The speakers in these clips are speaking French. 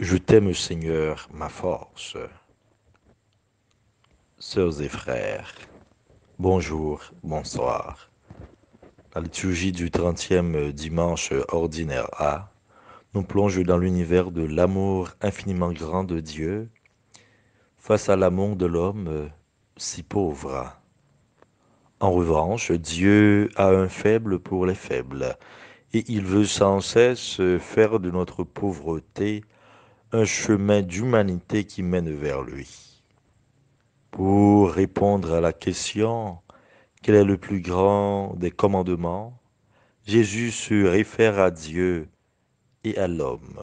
Je t'aime Seigneur, ma force. Sœurs et frères, bonjour, bonsoir. La liturgie du 30e dimanche ordinaire A nous plonge dans l'univers de l'amour infiniment grand de Dieu face à l'amour de l'homme si pauvre. En revanche, Dieu a un faible pour les faibles et il veut sans cesse faire de notre pauvreté un chemin d'humanité qui mène vers lui. Pour répondre à la question quel est le plus grand des commandements, Jésus se réfère à Dieu et à l'homme.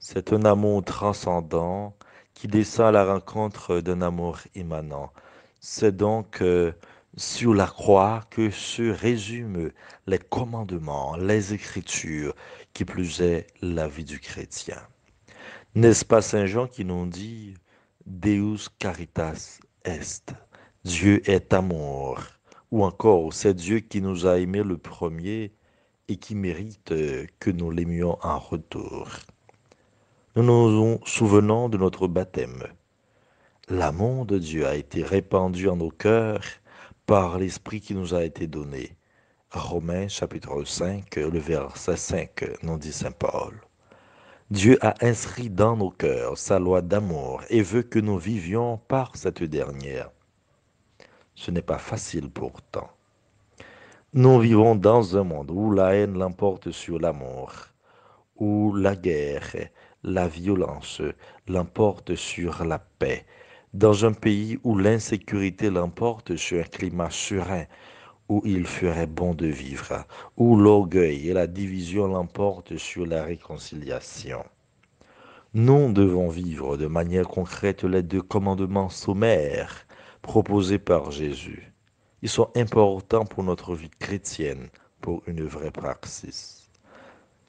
C'est un amour transcendant qui descend à la rencontre d'un amour immanent. C'est donc euh, sur la croix que se résument les commandements, les écritures, qui plus est la vie du chrétien. N'est-ce pas Saint Jean qui nous dit Deus caritas est Dieu est amour. Ou encore, c'est Dieu qui nous a aimés le premier et qui mérite euh, que nous l'aimions en retour. Nous nous souvenons de notre baptême. L'amour de Dieu a été répandu en nos cœurs par l'Esprit qui nous a été donné. Romains chapitre 5, le verset 5, nous dit Saint Paul. Dieu a inscrit dans nos cœurs sa loi d'amour et veut que nous vivions par cette dernière. Ce n'est pas facile pourtant. Nous vivons dans un monde où la haine l'emporte sur l'amour, où la guerre, la violence l'emporte sur la paix, dans un pays où l'insécurité l'emporte sur un climat serein, où il ferait bon de vivre, où l'orgueil et la division l'emportent sur la réconciliation. Nous devons vivre de manière concrète les deux commandements sommaires proposés par Jésus. Ils sont importants pour notre vie chrétienne, pour une vraie praxis.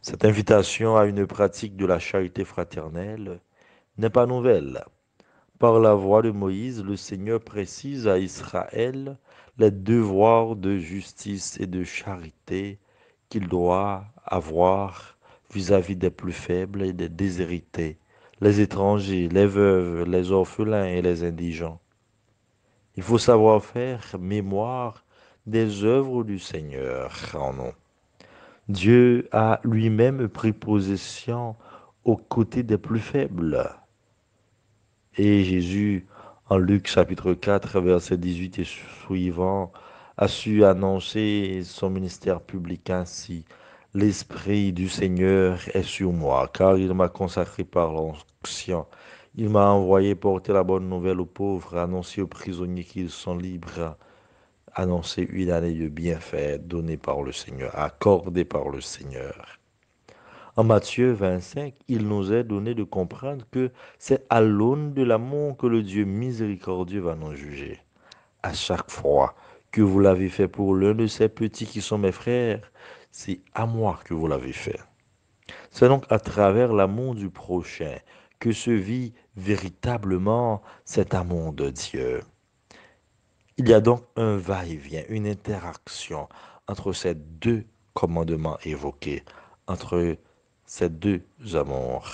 Cette invitation à une pratique de la charité fraternelle n'est pas nouvelle par la voix de Moïse, le Seigneur précise à Israël les devoirs de justice et de charité qu'il doit avoir vis-à-vis des plus faibles et des déshérités, les étrangers, les veuves, les orphelins et les indigents. Il faut savoir faire mémoire des œuvres du Seigneur en nous. Dieu a lui-même pris possession aux côtés des plus faibles et Jésus, en Luc chapitre 4, verset 18 et suivant, a su annoncer son ministère public ainsi. L'Esprit du Seigneur est sur moi, car il m'a consacré par l'onction. Il m'a envoyé porter la bonne nouvelle aux pauvres, annoncer aux prisonniers qu'ils sont libres, annoncer une année de bienfaits donnée par le Seigneur, accordée par le Seigneur. En Matthieu 25, il nous est donné de comprendre que c'est à l'aune de l'amour que le Dieu miséricordieux va nous juger. À chaque fois que vous l'avez fait pour l'un de ces petits qui sont mes frères, c'est à moi que vous l'avez fait. C'est donc à travers l'amour du prochain que se vit véritablement cet amour de Dieu. Il y a donc un va-et-vient, une interaction entre ces deux commandements évoqués, entre ces deux amours.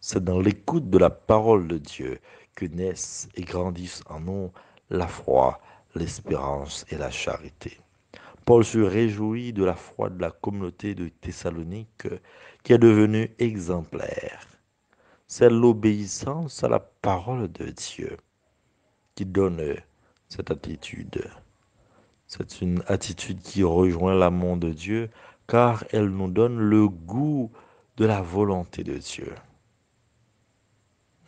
C'est dans l'écoute de la parole de Dieu que naissent et grandissent en nous la foi, l'espérance et la charité. Paul se réjouit de la foi de la communauté de Thessalonique qui est devenue exemplaire. C'est l'obéissance à la parole de Dieu qui donne cette attitude. C'est une attitude qui rejoint l'amour de Dieu car elle nous donne le goût de la volonté de Dieu.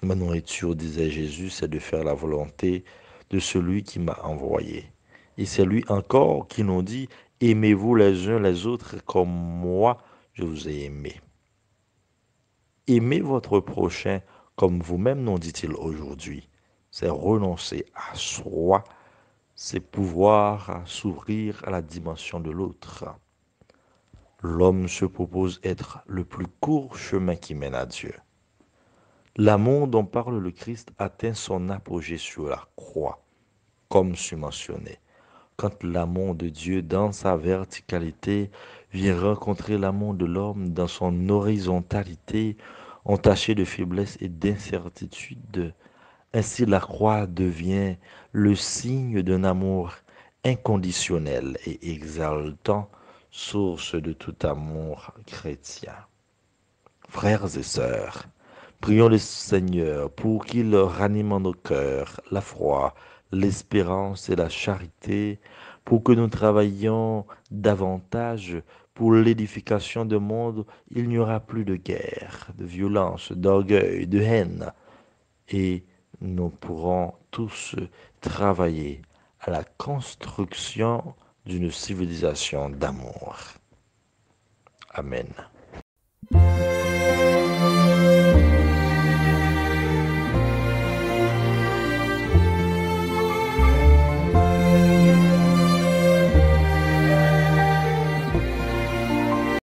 Ma nourriture, disait Jésus, c'est de faire la volonté de celui qui m'a envoyé. Et c'est lui encore qui nous dit, aimez-vous les uns les autres comme moi, je vous ai aimé. Aimez votre prochain comme vous-même, nous dit-il aujourd'hui. C'est renoncer à soi, c'est pouvoir s'ouvrir à la dimension de l'autre l'homme se propose être le plus court chemin qui mène à Dieu. L'amour dont parle le Christ atteint son apogée sur la croix, comme su mentionné. Quand l'amour de Dieu dans sa verticalité vient rencontrer l'amour de l'homme dans son horizontalité, entaché de faiblesse et d'incertitude, ainsi la croix devient le signe d'un amour inconditionnel et exaltant source de tout amour chrétien. Frères et sœurs, prions le Seigneur pour qu'il ranime en nos cœurs la foi, l'espérance et la charité, pour que nous travaillions davantage pour l'édification de monde. Il n'y aura plus de guerre, de violence, d'orgueil, de haine, et nous pourrons tous travailler à la construction d'une civilisation d'amour. Amen.